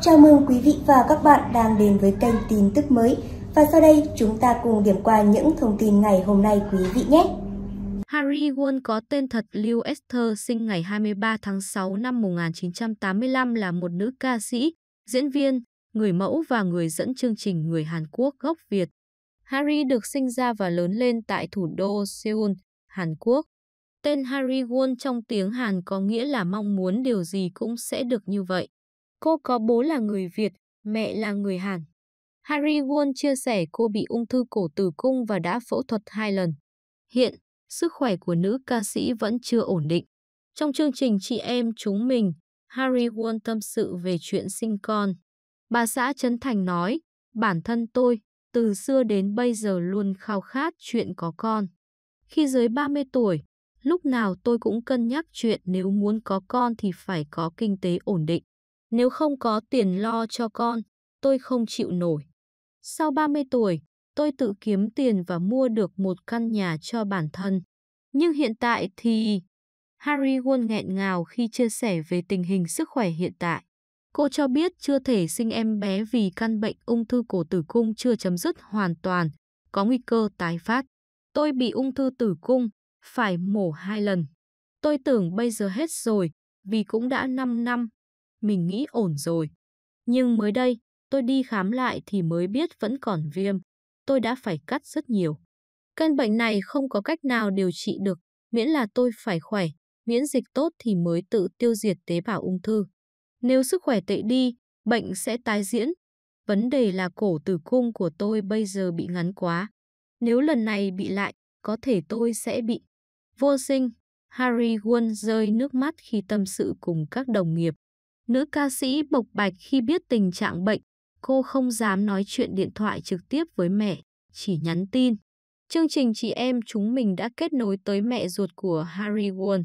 Chào mừng quý vị và các bạn đang đến với kênh tin tức mới. Và sau đây chúng ta cùng điểm qua những thông tin ngày hôm nay quý vị nhé. Harry Won có tên thật Liu Esther sinh ngày 23 tháng 6 năm 1985 là một nữ ca sĩ, diễn viên, người mẫu và người dẫn chương trình người Hàn Quốc gốc Việt. Harry được sinh ra và lớn lên tại thủ đô Seoul, Hàn Quốc. Tên Harry Won trong tiếng Hàn có nghĩa là mong muốn điều gì cũng sẽ được như vậy. Cô có bố là người Việt, mẹ là người Hàn. Harry Won chia sẻ cô bị ung thư cổ tử cung và đã phẫu thuật hai lần. Hiện, sức khỏe của nữ ca sĩ vẫn chưa ổn định. Trong chương trình Chị em chúng mình, Harry Won tâm sự về chuyện sinh con. Bà xã Trấn Thành nói, bản thân tôi, từ xưa đến bây giờ luôn khao khát chuyện có con. Khi dưới 30 tuổi, lúc nào tôi cũng cân nhắc chuyện nếu muốn có con thì phải có kinh tế ổn định. Nếu không có tiền lo cho con, tôi không chịu nổi. Sau 30 tuổi, tôi tự kiếm tiền và mua được một căn nhà cho bản thân. Nhưng hiện tại thì... Harry Won nghẹn ngào khi chia sẻ về tình hình sức khỏe hiện tại. Cô cho biết chưa thể sinh em bé vì căn bệnh ung thư cổ tử cung chưa chấm dứt hoàn toàn, có nguy cơ tái phát. Tôi bị ung thư tử cung, phải mổ hai lần. Tôi tưởng bây giờ hết rồi, vì cũng đã 5 năm, mình nghĩ ổn rồi. Nhưng mới đây, tôi đi khám lại thì mới biết vẫn còn viêm. Tôi đã phải cắt rất nhiều. Căn bệnh này không có cách nào điều trị được, miễn là tôi phải khỏe, miễn dịch tốt thì mới tự tiêu diệt tế bào ung thư. Nếu sức khỏe tệ đi, bệnh sẽ tái diễn. Vấn đề là cổ tử cung của tôi bây giờ bị ngắn quá. Nếu lần này bị lại, có thể tôi sẽ bị vô sinh. Harry Won rơi nước mắt khi tâm sự cùng các đồng nghiệp. Nữ ca sĩ bộc bạch khi biết tình trạng bệnh, cô không dám nói chuyện điện thoại trực tiếp với mẹ, chỉ nhắn tin. Chương trình Chị Em chúng mình đã kết nối tới mẹ ruột của Harry Won.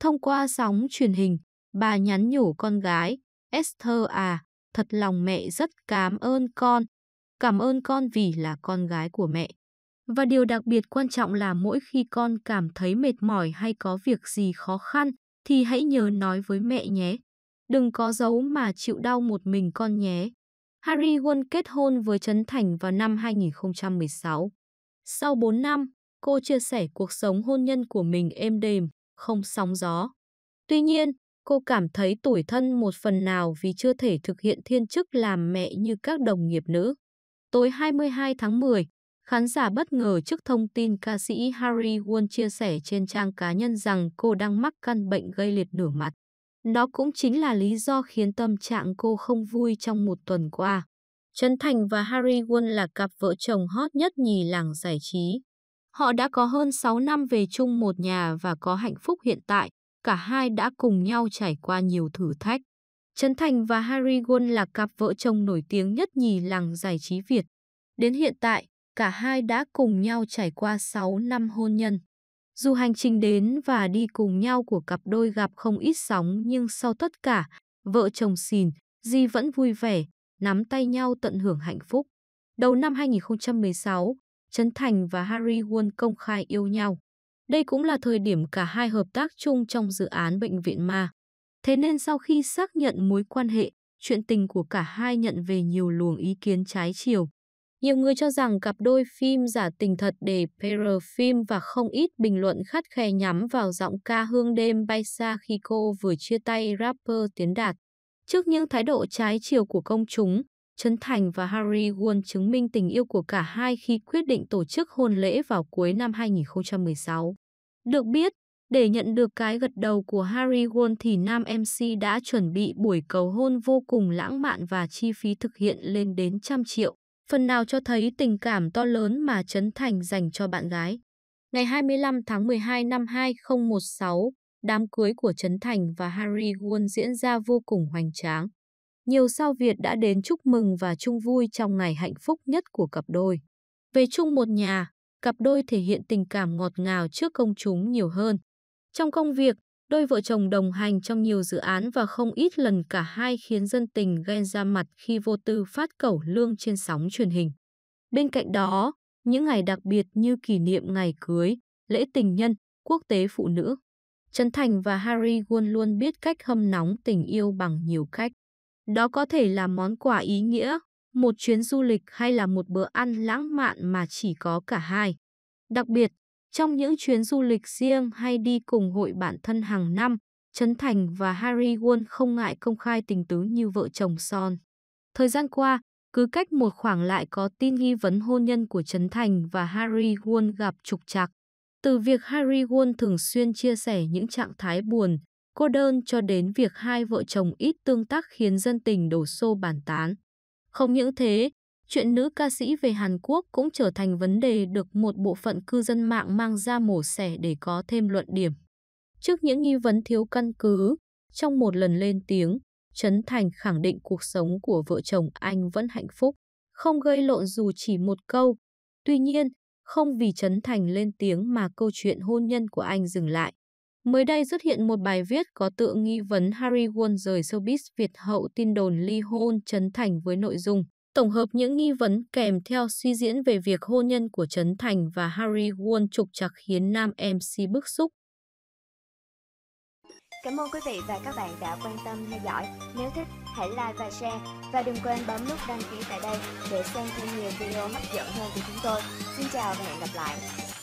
Thông qua sóng truyền hình, bà nhắn nhủ con gái, Esther à, thật lòng mẹ rất cảm ơn con. Cảm ơn con vì là con gái của mẹ. Và điều đặc biệt quan trọng là mỗi khi con cảm thấy mệt mỏi hay có việc gì khó khăn thì hãy nhớ nói với mẹ nhé đừng có giấu mà chịu đau một mình con nhé. Harry Won kết hôn với Trấn Thành vào năm 2016. Sau 4 năm, cô chia sẻ cuộc sống hôn nhân của mình êm đềm, không sóng gió. Tuy nhiên, cô cảm thấy tủi thân một phần nào vì chưa thể thực hiện thiên chức làm mẹ như các đồng nghiệp nữ. Tối 22 tháng 10, khán giả bất ngờ trước thông tin ca sĩ Harry Won chia sẻ trên trang cá nhân rằng cô đang mắc căn bệnh gây liệt nửa mặt. Nó cũng chính là lý do khiến tâm trạng cô không vui trong một tuần qua. Trấn Thành và Harry Won là cặp vợ chồng hot nhất nhì làng giải trí. Họ đã có hơn 6 năm về chung một nhà và có hạnh phúc hiện tại. Cả hai đã cùng nhau trải qua nhiều thử thách. Trấn Thành và Harry Won là cặp vợ chồng nổi tiếng nhất nhì làng giải trí Việt. Đến hiện tại, cả hai đã cùng nhau trải qua 6 năm hôn nhân. Dù hành trình đến và đi cùng nhau của cặp đôi gặp không ít sóng nhưng sau tất cả, vợ chồng xìn, Di vẫn vui vẻ, nắm tay nhau tận hưởng hạnh phúc. Đầu năm 2016, Trấn Thành và Harry Won công khai yêu nhau. Đây cũng là thời điểm cả hai hợp tác chung trong dự án Bệnh viện Ma. Thế nên sau khi xác nhận mối quan hệ, chuyện tình của cả hai nhận về nhiều luồng ý kiến trái chiều. Nhiều người cho rằng cặp đôi phim giả tình thật để PR phim và không ít bình luận khắt khe nhắm vào giọng ca hương đêm bay xa khi cô vừa chia tay rapper Tiến Đạt. Trước những thái độ trái chiều của công chúng, Trấn Thành và Harry Won chứng minh tình yêu của cả hai khi quyết định tổ chức hôn lễ vào cuối năm 2016. Được biết, để nhận được cái gật đầu của Harry Won thì nam MC đã chuẩn bị buổi cầu hôn vô cùng lãng mạn và chi phí thực hiện lên đến trăm triệu phần nào cho thấy tình cảm to lớn mà Trấn Thành dành cho bạn gái. Ngày 25 tháng 12 năm 2016, đám cưới của Trấn Thành và Harry Won diễn ra vô cùng hoành tráng. Nhiều sao Việt đã đến chúc mừng và chung vui trong ngày hạnh phúc nhất của cặp đôi. Về chung một nhà, cặp đôi thể hiện tình cảm ngọt ngào trước công chúng nhiều hơn. Trong công việc, Đôi vợ chồng đồng hành trong nhiều dự án và không ít lần cả hai khiến dân tình ghen ra mặt khi vô tư phát cẩu lương trên sóng truyền hình. Bên cạnh đó, những ngày đặc biệt như kỷ niệm ngày cưới, lễ tình nhân, quốc tế phụ nữ. Trấn Thành và Harry luôn luôn biết cách hâm nóng tình yêu bằng nhiều cách. Đó có thể là món quà ý nghĩa, một chuyến du lịch hay là một bữa ăn lãng mạn mà chỉ có cả hai. Đặc biệt, trong những chuyến du lịch riêng hay đi cùng hội bạn thân hàng năm, Trấn Thành và Harry Won không ngại công khai tình tứ như vợ chồng son. Thời gian qua, cứ cách một khoảng lại có tin nghi vấn hôn nhân của Trấn Thành và Harry Won gặp trục trặc. Từ việc Harry Won thường xuyên chia sẻ những trạng thái buồn, cô đơn cho đến việc hai vợ chồng ít tương tác khiến dân tình đổ xô bàn tán. Không những thế, chuyện nữ ca sĩ về Hàn Quốc cũng trở thành vấn đề được một bộ phận cư dân mạng mang ra mổ xẻ để có thêm luận điểm. Trước những nghi vấn thiếu căn cứ, trong một lần lên tiếng, Trấn Thành khẳng định cuộc sống của vợ chồng anh vẫn hạnh phúc, không gây lộn dù chỉ một câu. Tuy nhiên, không vì Trấn Thành lên tiếng mà câu chuyện hôn nhân của anh dừng lại. Mới đây xuất hiện một bài viết có tựa nghi vấn Harry Won rời showbiz Việt hậu tin đồn ly hôn Trấn Thành với nội dung tổng hợp những nghi vấn kèm theo suy diễn về việc hôn nhân của Trấn Thành và Harry Won trục trặc khiến nam MC bức xúc. Cảm ơn quý vị và các bạn đã quan tâm theo dõi. Nếu thích, hãy like và share. Và đừng quên bấm nút đăng ký tại đây để xem thêm nhiều video hấp dẫn hơn của chúng tôi. Xin chào và hẹn gặp lại.